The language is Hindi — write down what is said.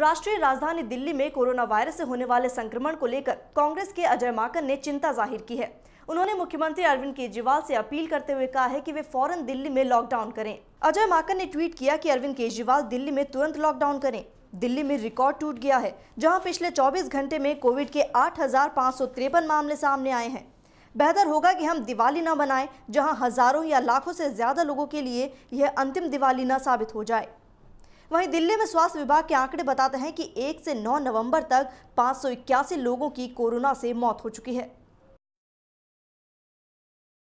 राष्ट्रीय राजधानी दिल्ली में कोरोना वायरस से होने वाले संक्रमण को लेकर कांग्रेस के अजय माकन ने चिंता जाहिर की है उन्होंने मुख्यमंत्री अरविंद केजरीवाल से अपील करते हुए कहा है कि वे फौरन दिल्ली में लॉकडाउन करें अजय माकन ने ट्वीट किया कि अरविंद केजरीवाल दिल्ली में तुरंत लॉकडाउन करें दिल्ली में रिकॉर्ड टूट गया है जहां पिछले 24 घंटे में कोविड के आठ मामले सामने आए हैं बेहतर होगा कि हम दिवाली न बनाए जहां हजारों या लाखों से ज्यादा लोगों के लिए यह अंतिम दिवाली न साबित हो जाए वहीं दिल्ली में स्वास्थ्य विभाग के आंकड़े बताते हैं कि एक से नौ नवंबर तक पाँच लोगों की कोरोना से मौत हो चुकी है